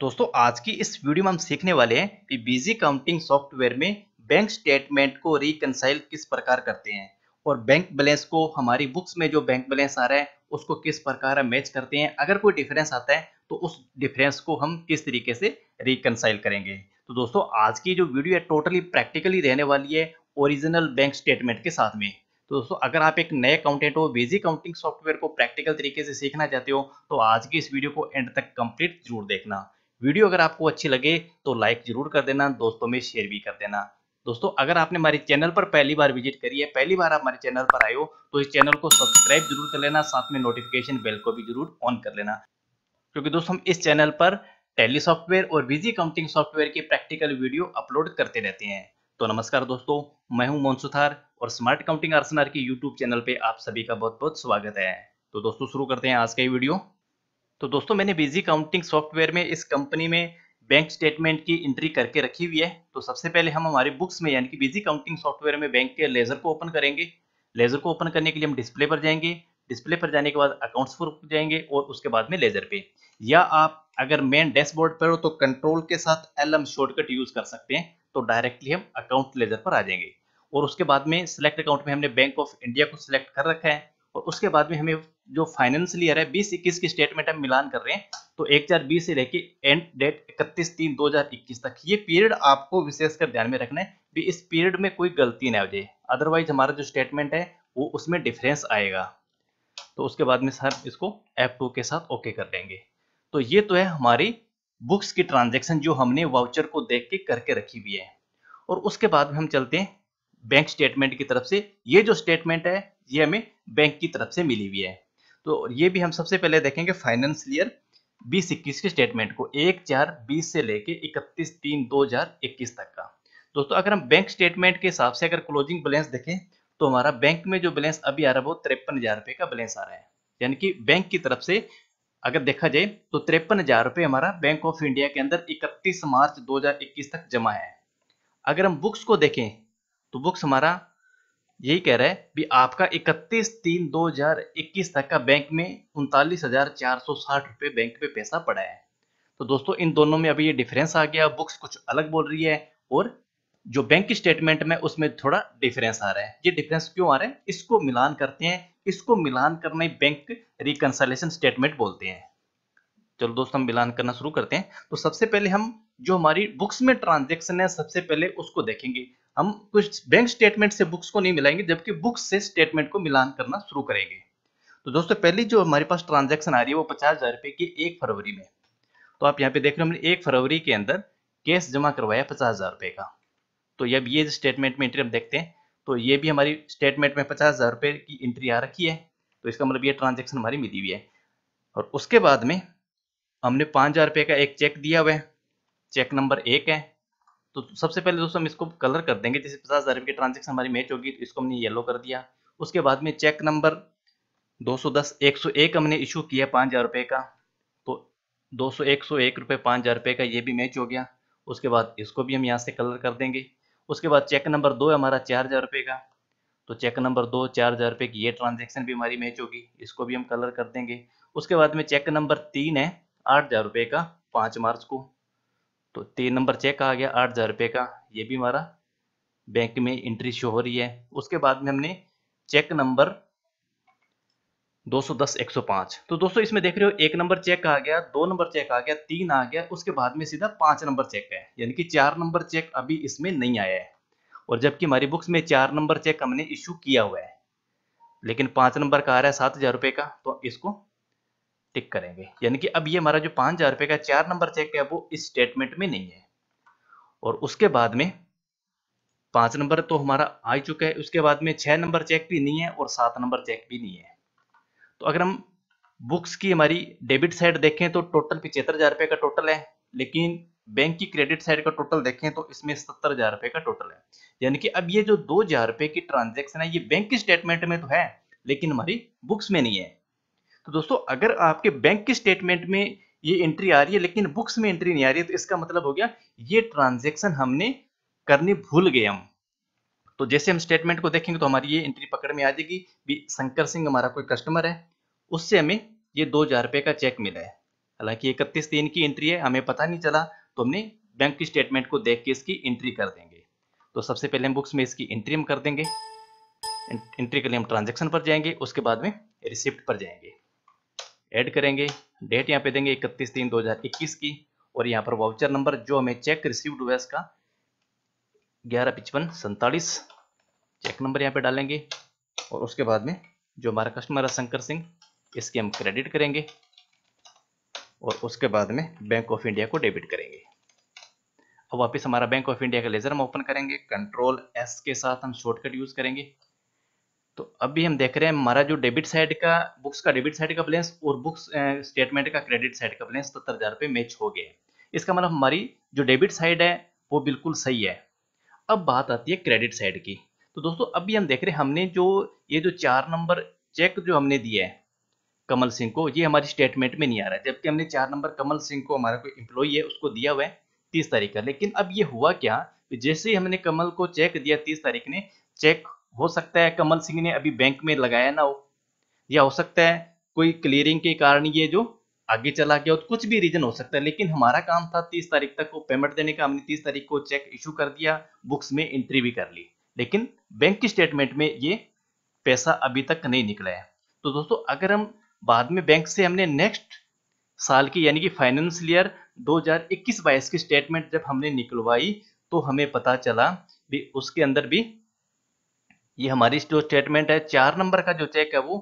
दोस्तों आज की इस वीडियो में हम सीखने वाले हैं कि बिजी काउंटिंग सॉफ्टवेयर में बैंक स्टेटमेंट को रिकनसाइल किस प्रकार करते हैं और बैंक बैलेंस को हमारी बुक्स में जो बैंक बैलेंस आ रहा है उसको किस प्रकार हम मैच करते हैं अगर कोई डिफरेंस आता है तो उस डिफरेंस को हम किस तरीके से रिकनसाइल करेंगे तो दोस्तों आज की जो वीडियो है टोटली प्रैक्टिकली रहने वाली है ओरिजिनल बैंक स्टेटमेंट के साथ में तो दोस्तों अगर आप एक नए अकाउंटेंट हो बेजी काउंटिंग सॉफ्टवेयर को प्रैक्टिकल तरीके से सीखना चाहते हो तो आज की इस वीडियो को एंड तक कंप्लीट जरूर देखना वीडियो अगर आपको अच्छी लगे तो लाइक जरूर कर देना दोस्तों में शेयर भी कर देना दोस्तों अगर आपने हमारे चैनल पर पहली बार विजिट करी है पहली बार आप हमारे चैनल पर आए हो तो इस चैनल को सब्सक्राइब जरूर कर लेना साथ में नोटिफिकेशन बेल को भी जरूर ऑन कर लेना क्योंकि दोस्तों हम इस चैनल पर टैली सॉफ्टवेयर और बिजी काउंटिंग सॉफ्टवेयर के प्रैक्टिकल वीडियो अपलोड करते रहते हैं तो नमस्कार दोस्तों मैं हूं मोन सुथार और स्मार्ट काउंटिंग आर्सनर के यूट्यूब चैनल पे आप सभी का बहुत बहुत स्वागत है तो दोस्तों शुरू करते हैं आज का ये वीडियो तो दोस्तों मैंने बिजी काउंटिंग सॉफ्टवेयर में इस कंपनी में बैंक स्टेटमेंट की एंट्री करके रखी हुई है तो सबसे पहले हम हमारे बुक्स में यानी कि बिजी काउंटिंग सॉफ्टवेयर में बैंक के लेजर को ओपन करेंगे लेजर को ओपन करने के लिए हम डिस्प्ले पर जाएंगे डिस्प्ले पर जाने के बाद अकाउंट्स पर जाएंगे और उसके बाद में लेजर पे या आप अगर मेन डैशबोर्ड पर हो तो कंट्रोल के साथ एल एम शॉर्टकट यूज कर सकते हैं तो डायरेक्टली हम अकाउंट लेजर पर आ जाएंगे और उसके बाद में सिलेक्ट अकाउंट में हमने बैंक ऑफ इंडिया को सिलेक्ट कर रखा है और उसके बाद में हमें जो फाइनेंशियल ईयर है बीस इक्कीस की स्टेटमेंट हम मिलान कर रहे हैं तो एक हजार बीस से लेके एंड डेट इकतीस तीन दो हजार इक्कीस तक ये पीरियड आपको विशेषकर ध्यान में रखना है भी इस पीरियड में कोई गलती ना हो जाए अदरवाइज हमारा जो स्टेटमेंट है वो उसमें डिफरेंस आएगा तो उसके बाद में सर इसको एप टू के साथ ओके कर देंगे तो ये तो है हमारी बुक्स की ट्रांजेक्शन जो हमने वाउचर को देख के करके रखी हुई है और उसके बाद में हम चलते हैं बैंक स्टेटमेंट की तरफ से ये जो स्टेटमेंट है ये हमें बैंक की तरफ से मिली हुई है तो ये भी हम सबसे पहले देखेंगे फाइनेंस ईयर बीस इक्कीस के स्टेटमेंट को एक चार बीस से लेके इकतीस तीन दो हजार इक्कीस तक का दोस्तों अगर हम बैंक स्टेटमेंट के हिसाब से अगर क्लोजिंग बैलेंस देखें तो हमारा बैंक में जो बैलेंस अभी आ रहा है वो तिरपन हजार रुपए का बैलेंस आ रहा है यानी कि बैंक की तरफ से अगर देखा जाए तो तिरपन हजार रुपए हमारा बैंक ऑफ इंडिया के अंदर इकतीस मार्च दो हजार इक्कीस तक जमा है अगर हम बुक्स को देखें तो बुक्स हमारा यही कह रहा है भी आपका 31 तीन 2021 तक का बैंक में उनतालीस हजार चार सौ साठ रुपए बैंक में पैसा पड़ा है तो दोस्तों इन दोनों में अभी ये डिफरेंस आ गया बुक्स कुछ अलग बोल रही है और जो बैंक स्टेटमेंट में उसमें थोड़ा डिफरेंस आ रहा है ये डिफरेंस क्यों आ रहा है इसको मिलान करते हैं इसको मिलान करना बैंक रिकनसलेशन स्टेटमेंट बोलते हैं चलो दोस्तों हम मिलान करना शुरू करते हैं तो सबसे पहले हम जो हमारी बुक्स में ट्रांजेक्शन है सबसे पहले उसको देखेंगे हम कुछ बैंक स्टेटमेंट से बुक्स को नहीं मिलाएंगे जबकि बुक्स से स्टेटमेंट को मिलान करना शुरू करेंगे तो दोस्तों पहली जो हमारे पास ट्रांजेक्शन आ रही है वो पचास हज़ार रुपए की एक फरवरी में तो आप यहाँ पे देख रहे हो हमने एक फरवरी के अंदर कैश जमा करवाया पचास हज़ार रुपए का तो अब ये स्टेटमेंट में एंट्री हम देखते हैं तो ये भी हमारी स्टेटमेंट में पचास हज़ार रुपये की एंट्री आ रखी है तो इसका मतलब ये ट्रांजेक्शन हमारी मिली हुई है और उसके बाद में हमने पांच हज़ार रुपए का एक चेक दिया हुआ है चेक नंबर एक है तो सबसे पहले दोस्तों हम इसको कलर कर देंगे जैसे पचास हज़ार रुपये की ट्रांजेक्शन हमारी मैच होगी तो इसको हमने येलो कर दिया उसके बाद में चेक नंबर 210 101 हमने इशू किया पाँच हज़ार रुपये का तो 200 101 रुपये पाँच हज़ार रुपये का ये भी मैच हो गया उसके बाद इसको भी हम यहाँ से कलर कर देंगे उसके बाद चेक नंबर दो है हमारा चार हज़ार रुपये का तो चेक नंबर दो चार हज़ार रुपये की ये ट्रांजेक्शन भी हमारी मैच होगी इसको भी हम कलर कर देंगे उसके बाद में चेक नंबर तीन है आठ हज़ार रुपये का पाँच मार्च को तो तीन नंबर चेक आ गया आठ हज़ार रुपये का ये भी हमारा बैंक में एंट्री शो हो रही है उसके बाद में हमने चेक नंबर 210 105 तो दोस्तों इसमें देख रहे हो एक नंबर चेक आ गया दो नंबर चेक आ गया तीन आ गया उसके बाद में सीधा पांच नंबर चेक है यानी कि चार नंबर चेक अभी इसमें नहीं आया है और जबकि हमारी बुक्स में चार नंबर चेक हमने इशू किया हुआ है लेकिन पांच नंबर का आ रहा है सात हजार रुपये का तो इसको टिक करेंगे यानी कि अब ये हमारा जो पांच हज़ार रुपए का चार नंबर चेक है वो इस स्टेटमेंट में नहीं है और उसके बाद में पांच नंबर तो हमारा आ चुका है उसके बाद में छह नंबर चेक भी नहीं है और सात नंबर चेक भी नहीं है तो अगर हम बुक्स की हमारी डेबिट साइड देखें तो टोटल पिछहत्तर हज़ार रुपए का टोटल है लेकिन बैंक की क्रेडिट साइड का टोटल देखें तो इसमें सत्तर हज़ार रुपए का टोटल है यानी कि अब ये जो दो हज़ार रुपए की ट्रांजेक्शन है ये बैंक की स्टेटमेंट में तो है लेकिन हमारी बुक्स में नहीं है तो दोस्तों अगर आपके बैंक के स्टेटमेंट में ये एंट्री आ रही है लेकिन बुक्स में एंट्री नहीं आ रही है तो इसका मतलब हो गया ये ट्रांजेक्शन हमने करने भूल गए हम तो जैसे हम स्टेटमेंट को देखेंगे तो हमारी ये एंट्री पकड़ में आ जाएगी भी शंकर सिंह हमारा कोई कस्टमर है उससे हमें ये दो हजार रुपये का चेक मिला है हालांकि इकतीस दिन की एंट्री है हमें पता नहीं चला तो हमने बैंक की स्टेटमेंट को देख के इसकी एंट्री कर देंगे तो सबसे पहले हम बुक्स में इसकी एंट्री हम कर देंगे एंट्री के लिए हम ट्रांजेक्शन पर जाएंगे उसके बाद में रिसिप्ट पर जाएंगे ऐड करेंगे डेट यहाँ पे देंगे इकतीस तीन दो हजार इक्कीस की और यहाँ पर वाउचर नंबर जो हमें चेक रिसीव्ड हुआ इसका ग्यारह पचपन सैतालीस चेक नंबर यहाँ पे डालेंगे और उसके बाद में जो हमारा कस्टमर है शंकर सिंह इसके हम क्रेडिट करेंगे और उसके बाद में बैंक ऑफ इंडिया को डेबिट करेंगे अब वापस हमारा बैंक ऑफ इंडिया का लेजर हम ओपन करेंगे कंट्रोल एस के साथ हम शॉर्टकट यूज़ करेंगे तो अभी हम देख रहे हैं हमारा जो डेबिट साइड का बुक्स का डेबिट साइड का बैलेंस और बुक्स स्टेटमेंट का क्रेडिट साइड का बैलेंस सत्तर हज़ार रुपये मैच हो गया इसका मतलब हमारी जो डेबिट साइड है वो बिल्कुल सही है अब बात आती है क्रेडिट साइड की तो दोस्तों अभी हम देख रहे हैं हमने जो ये जो चार नंबर चेक जो हमने दिया है कमल सिंह को ये हमारी स्टेटमेंट में नहीं आ रहा है जबकि हमने चार नंबर कमल सिंह को हमारा कोई एम्प्लॉई है उसको दिया हुआ है तीस तारीख का लेकिन अब ये हुआ क्या जैसे ही हमने कमल को चेक दिया तीस तारीख ने चेक हो सकता है कमल सिंह ने अभी बैंक में लगाया ना हो या हो सकता है कोई क्लियरिंग के कारण ये जो आगे चला गया तो कुछ भी रीजन हो सकता है लेकिन हमारा काम था तीस तारीख तक को पेमेंट देने का हमने तीस तारीख को चेक इशू कर दिया बुक्स में एंट्री भी कर ली लेकिन बैंक की स्टेटमेंट में ये पैसा अभी तक नहीं निकला है तो दोस्तों अगर हम बाद में बैंक से हमने नेक्स्ट साल की यानी कि फाइनेंशियल ईयर 2021-22 की स्टेटमेंट जब हमने निकलवाई तो हमें पता चला भी उसके अंदर भी ये हमारी जो स्टेटमेंट है चार नंबर का जो चेक है वो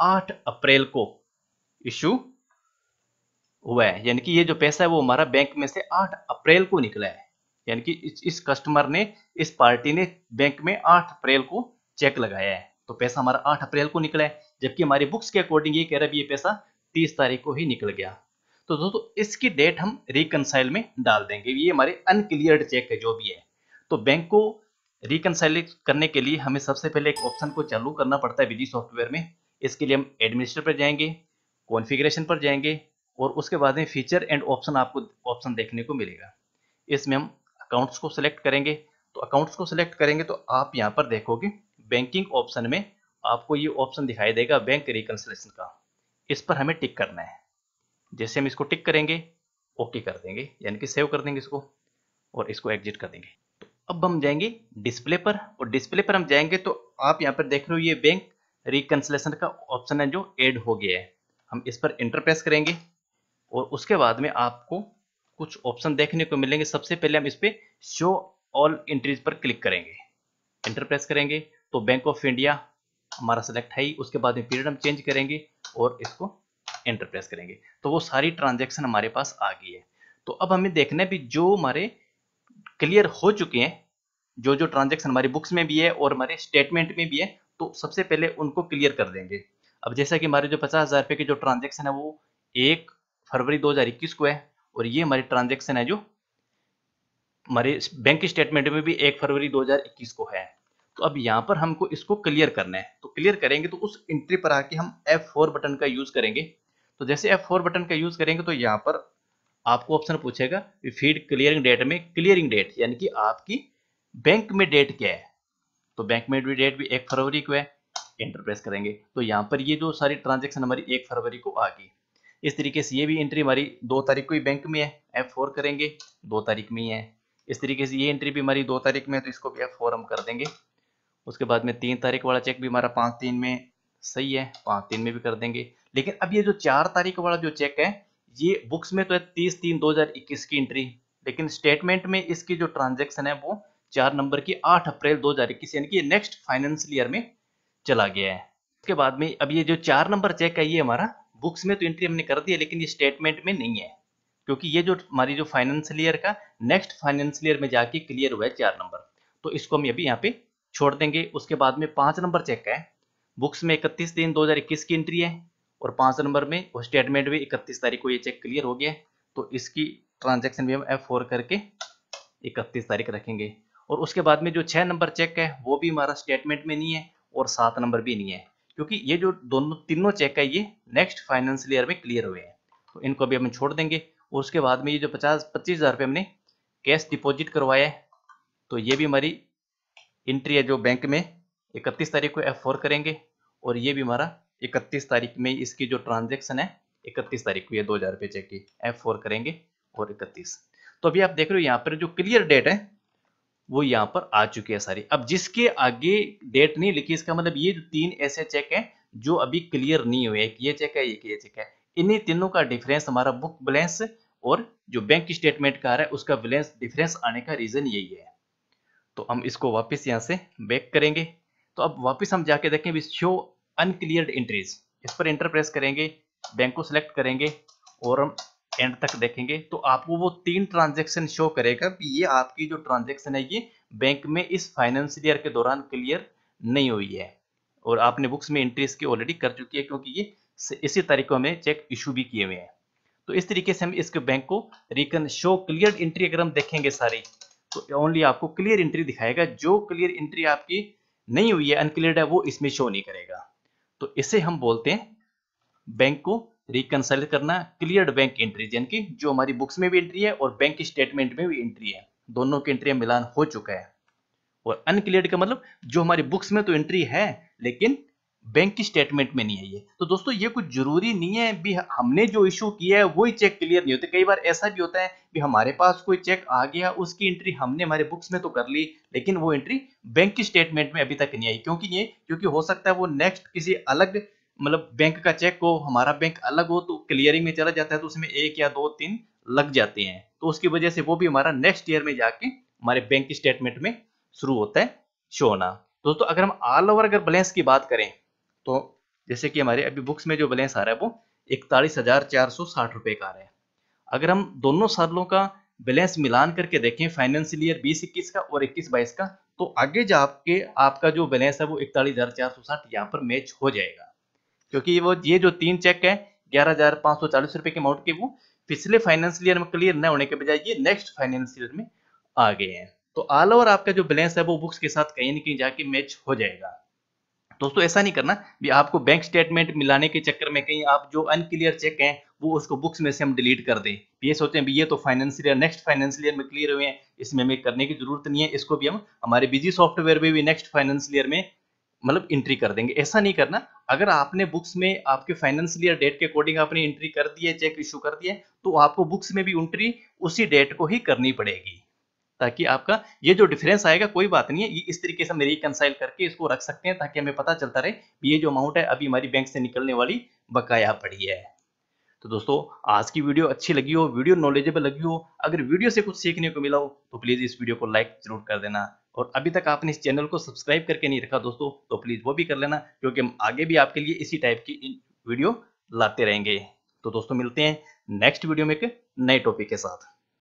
आठ अप्रैल को इशू हुआ है यानी कि ये जो पैसा है वो हमारा बैंक में से आठ अप्रैल को निकला है यानी कि इस, इस कस्टमर ने इस पार्टी ने बैंक में आठ अप्रैल को चेक लगाया है तो पैसा हमारा आठ अप्रैल को निकला है जबकि हमारी बुक्स के अकॉर्डिंग ये कह रहा है ये पैसा तीस तारीख को ही निकल गया तो दोस्तों तो इसकी डेट हम रिकनसाइल में डाल देंगे ये हमारे अनक्लियर चेक है जो भी है तो बैंक को रिकनसाइल करने के लिए हमें सबसे पहले एक ऑप्शन को चालू करना पड़ता है विजी सॉफ्टवेयर में इसके लिए हम एडमिनिस्टर पर जाएंगे कॉन्फ़िगरेशन पर जाएंगे और उसके बाद में फीचर एंड ऑप्शन आपको ऑप्शन देखने को मिलेगा इसमें हम अकाउंट्स को सिलेक्ट करेंगे तो अकाउंट्स को सिलेक्ट करेंगे तो आप यहाँ पर देखोगे बैंकिंग ऑप्शन में आपको ये ऑप्शन दिखाई देगा बैंक रिकनसलेशन का इस पर हमें टिक करना है जैसे हम इसको टिक करेंगे ओके कर देंगे यानी कि सेव कर देंगे इसको और इसको एग्जिट कर देंगे अब हम जाएंगे डिस्प्ले पर और डिस्प्ले पर हम जाएंगे तो आप यहाँ पर देख रहे हो ये बैंक रिकन्सलेशन का ऑप्शन है जो ऐड हो गया है हम इस पर इंटरप्रेस करेंगे और उसके बाद में आपको कुछ ऑप्शन देखने को मिलेंगे सबसे पहले हम इस पर शो ऑल इंट्रीज पर क्लिक करेंगे इंटरप्रेस करेंगे तो बैंक ऑफ इंडिया हमारा सेलेक्ट है ही उसके बाद में पीरियड हम चेंज करेंगे और इसको इंटरप्रेस करेंगे तो वो सारी ट्रांजेक्शन हमारे पास आ गई है तो अब हमें देखना है भी जो हमारे क्लियर हो चुके हैं जो जो ट्रांजेक्शन हमारी बुक्स में भी है और हमारे स्टेटमेंट में भी है तो सबसे पहले उनको क्लियर कर देंगे अब जैसा कि हमारे जो पचास हज़ार रुपये के जो ट्रांजेक्शन है वो एक फरवरी 2021 को है और ये हमारी ट्रांजेक्शन है जो हमारे बैंक स्टेटमेंट में भी एक फरवरी 2021 को है तो अब यहाँ पर हमको इसको क्लियर करना है तो क्लियर करेंगे तो उस एंट्री पर आके हम F4 बटन का यूज़ करेंगे तो जैसे F4 बटन का यूज़ करेंगे तो यहाँ पर आपको ऑप्शन पूछेगा फीड क्लियरिंग डेट में क्लियरिंग डेट यानी कि आपकी बैंक में डेट क्या है तो बैंक में भी डेट भी एक फरवरी को है एंटर प्रेस करेंगे तो यहाँ पर ये जो सारी ट्रांजेक्शन हमारी एक फरवरी को आ गई इस तरीके से ये भी एंट्री हमारी दो तारीख को ही बैंक में है एफ फोर करेंगे दो तारीख में ही है इस तरीके से ये एंट्री भी हमारी दो तारीख में है तो इसको भी एफ फोर हम कर देंगे उसके बाद में तीन तारीख वाला चेक भी हमारा पाँच तीन में सही है पाँच तीन में भी कर देंगे लेकिन अब ये जो चार तारीख वाला जो चेक है ये बुक्स में तो है तीस तीन दो हजार इक्कीस की एंट्री लेकिन स्टेटमेंट में इसकी जो ट्रांजेक्शन है वो चार नंबर की आठ अप्रैल दो हजार इक्कीस यानी कि नेक्स्ट फाइनेंशियल ईयर में चला गया है उसके बाद में अब ये जो चार नंबर चेक है ये हमारा बुक्स में तो एंट्री हमने कर दी है लेकिन ये स्टेटमेंट में नहीं है क्योंकि ये जो हमारी जो फाइनेंशियल ईयर का नेक्स्ट फाइनेंशियल ईयर में जाके क्लियर हुआ है चार नंबर तो इसको हम अभी यहाँ पे छोड़ देंगे उसके बाद में पांच नंबर चेक है बुक्स में इकतीस तीन दो हजार इक्कीस की एंट्री है और पांच नंबर में वो स्टेटमेंट भी इकतीस तारीख को ये चेक क्लियर हो गया तो इसकी ट्रांजेक्शन भी हम एफ फोर करके इकतीस तारीख रखेंगे और उसके बाद में जो छह नंबर चेक है वो भी हमारा स्टेटमेंट में नहीं है और सात नंबर भी नहीं है क्योंकि ये जो दोनों तीनों चेक है ये नेक्स्ट फाइनेंशियल ईयर में क्लियर हुए हैं तो इनको भी हम छोड़ देंगे और उसके बाद में ये जो पचास पच्चीस हज़ार रुपये हमने कैश डिपोजिट करवाया है तो ये भी हमारी एंट्री है जो बैंक में इकतीस तारीख को एफ फोर करेंगे और ये भी हमारा इकतीस तारीख में इसकी जो ट्रांजेक्शन है इकतीस तारीख को ये दो हज़ार रुपये चेक की एफ फोर करेंगे और इकतीस तो अभी आप देख रहे हो यहाँ पर जो क्लियर डेट है वो यहाँ पर आ चुकी है सारी अब जिसके आगे डेट नहीं लिखी इसका मतलब ये जो तीन ऐसे चेक हैं जो अभी क्लियर नहीं हुए एक ये चेक है एक ये चेक है इन्हीं तीनों का डिफरेंस हमारा बुक बैलेंस और जो बैंक स्टेटमेंट का आ रहा है उसका बैलेंस डिफरेंस आने का रीजन यही है तो हम इसको वापस यहाँ से बैक करेंगे तो अब वापस हम जाके देखें शो अनक्लियर्ड एंट्रीज इस पर एंटर प्रेस करेंगे बैंक को सिलेक्ट करेंगे और हम एंड तक देखेंगे तो आपको वो तीन ट्रांजेक्शन शो करेगा कि ये आपकी जो ट्रांजेक्शन है ये बैंक में इस फाइनेंशियल ईयर के दौरान क्लियर नहीं हुई है और आपने बुक्स में एंट्रीज की ऑलरेडी कर चुकी है क्योंकि ये इसी तरीकों में चेक इशू भी किए हुए हैं तो इस तरीके से हम इसके बैंक को रिकन शो क्लियर एंट्री अगर हम देखेंगे सारी तो ओनली आपको क्लियर एंट्री दिखाएगा जो क्लियर एंट्री आपकी नहीं हुई है अनक्लियर है वो इसमें शो नहीं करेगा तो इसे हम बोलते हैं बैंक को रिकनसाइल करना क्लियर्ड बैंक एंट्री यानी कि जो हमारी बुक्स में भी एंट्री है और बैंक स्टेटमेंट में भी एंट्री है दोनों की एंट्री मिलान हो चुका है और अनक्लियर का मतलब जो हमारी बुक्स में तो एंट्री है लेकिन बैंक की स्टेटमेंट में नहीं आई है तो दोस्तों ये कुछ जरूरी नहीं है भी हमने जो इशू किया है वही चेक क्लियर नहीं होते कई बार ऐसा भी होता है भी हमारे पास कोई चेक आ गया उसकी एंट्री हमने हमारे बुक्स में तो कर ली लेकिन वो एंट्री बैंक की स्टेटमेंट में अभी तक नहीं आई क्योंकि ये क्योंकि हो सकता है वो नेक्स्ट किसी अलग मतलब बैंक का चेक हो हमारा बैंक अलग हो तो क्लियरिंग में चला जाता है तो उसमें एक या दो तीन लग जाते हैं तो उसकी वजह से वो भी हमारा नेक्स्ट ईयर में जाके हमारे बैंक की स्टेटमेंट में शुरू होता है शो होना दोस्तों अगर हम ऑल ओवर अगर बैलेंस की बात करें तो जैसे कि हमारे अभी बुक्स में जो बैलेंस आ रहा है वो इकतालीस हज़ार चार सौ साठ रुपए का आ रहा है अगर हम दोनों सालों का बैलेंस मिलान करके देखें फाइनेंशियल ईयर बीस इक्कीस का और इक्कीस बाईस का तो आगे आपके आपका जो बैलेंस है वो इकतालीस हज़ार चार सौ साठ यहाँ पर मैच हो जाएगा क्योंकि वो ये जो तीन चेक है ग्यारह हज़ार पांच सौ चालीस रुपए के अमाउंट के वो पिछले फाइनेंशियल ईयर में क्लियर न होने के बजाय ये नेक्स्ट फाइनेंशियल ईयर में आ गए हैं तो ऑल ओवर आपका जो बैलेंस है वो बुक्स के साथ कहीं ना कहीं जाके मैच हो जाएगा दोस्तों ऐसा नहीं करना भी आपको बैंक स्टेटमेंट मिलाने के चक्कर में कहीं आप जो अनक्लियर चेक हैं वो उसको बुक्स में से हम डिलीट कर दें तो ये सोचें भी ये तो फाइनेंशियल नेक्स्ट फाइनेंशियल ईयर में क्लियर हुए हैं इसमें हमें करने की जरूरत नहीं है इसको भी हम हमारे बिजी सॉफ्टवेयर में भी नेक्स्ट फाइनेंशियल ईयर में मतलब एंट्री कर देंगे ऐसा नहीं करना अगर आपने बुक्स में आपके फाइनेंशियल ईयर डेट के अकॉर्डिंग आपने एंट्री कर दी है चेक इश्यू कर दिए तो आपको बुक्स में भी एंट्री उसी डेट को ही करनी पड़ेगी ताकि आपका ये जो डिफरेंस आएगा कोई बात नहीं है इस तरीके से हम रिकनसाइल करके इसको रख सकते हैं ताकि हमें पता चलता रहे ये जो अमाउंट है अभी हमारी बैंक से निकलने वाली बकाया पड़ी है तो दोस्तों आज की वीडियो अच्छी लगी हो वीडियो नॉलेजेबल लगी हो अगर वीडियो से कुछ सीखने को मिला हो तो प्लीज़ इस वीडियो को लाइक जरूर कर देना और अभी तक आपने इस चैनल को सब्सक्राइब करके नहीं रखा दोस्तों तो प्लीज़ वो भी कर लेना क्योंकि हम आगे भी आपके लिए इसी टाइप की वीडियो लाते रहेंगे तो दोस्तों मिलते हैं नेक्स्ट वीडियो में एक नए टॉपिक के साथ